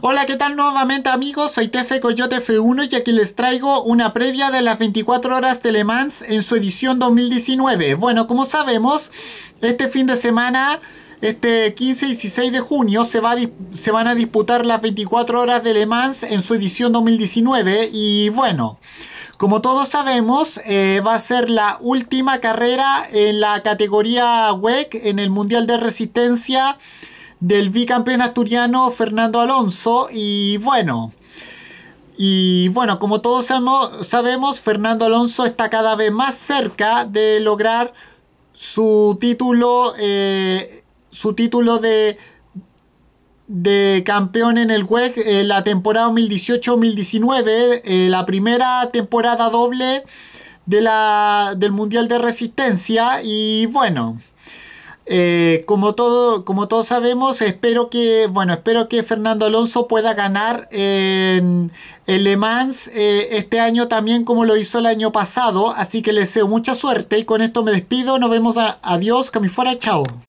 Hola, ¿qué tal nuevamente amigos? Soy Tefe Coyote F1 y aquí les traigo una previa de las 24 horas de Le Mans en su edición 2019. Bueno, como sabemos, este fin de semana, este 15 y 16 de junio, se, van a disputar las 24 horas de Le Mans en su edición 2019 y bueno... Como todos sabemos, eh, va a ser la última carrera en la categoría WEC en el Mundial de Resistencia del bicampeón asturiano Fernando Alonso y bueno, y bueno, como todos sabemos, Fernando Alonso está cada vez más cerca de lograr su título, eh, su título de, de campeón en el WEC en eh, la temporada 2018-2019, eh, la primera temporada doble de la, del Mundial de Resistencia. Y bueno, eh, como, todo, como todos sabemos, espero que, bueno, espero que Fernando Alonso pueda ganar en, Le Mans eh, este año también como lo hizo el año pasado. Así que les deseo mucha suerte y con esto me despido. Nos vemos. adiós, camifora, Chao.